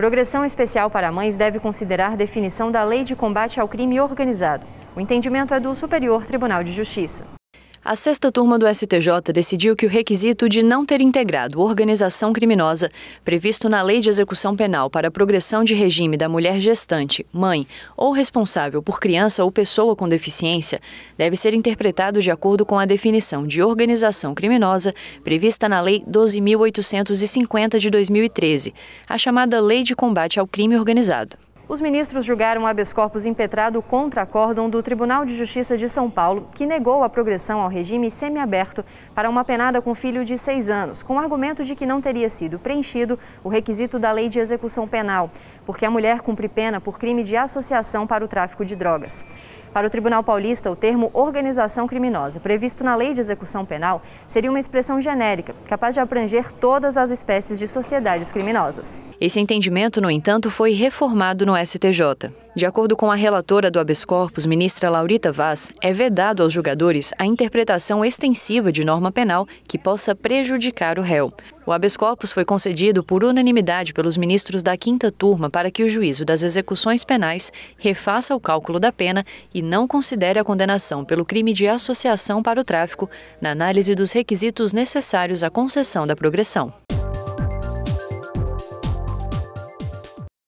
Progressão especial para mães deve considerar definição da Lei de Combate ao Crime Organizado. O entendimento é do Superior Tribunal de Justiça. A sexta turma do STJ decidiu que o requisito de não ter integrado organização criminosa, previsto na Lei de Execução Penal para a progressão de regime da mulher gestante, mãe ou responsável por criança ou pessoa com deficiência, deve ser interpretado de acordo com a definição de organização criminosa prevista na Lei 12.850 de 2013, a chamada Lei de Combate ao Crime Organizado. Os ministros julgaram o habeas corpus impetrado contra acórdão do Tribunal de Justiça de São Paulo, que negou a progressão ao regime semiaberto para uma penada com filho de seis anos, com o argumento de que não teria sido preenchido o requisito da Lei de Execução Penal, porque a mulher cumpre pena por crime de associação para o tráfico de drogas. Para o Tribunal Paulista, o termo organização criminosa, previsto na Lei de Execução Penal, seria uma expressão genérica, capaz de abranger todas as espécies de sociedades criminosas. Esse entendimento, no entanto, foi reformado no STJ. De acordo com a relatora do habeas corpus, ministra Laurita Vaz, é vedado aos julgadores a interpretação extensiva de norma penal que possa prejudicar o réu. O habeas corpus foi concedido por unanimidade pelos ministros da quinta turma para que o juízo das execuções penais refaça o cálculo da pena e não considere a condenação pelo crime de associação para o tráfico na análise dos requisitos necessários à concessão da progressão.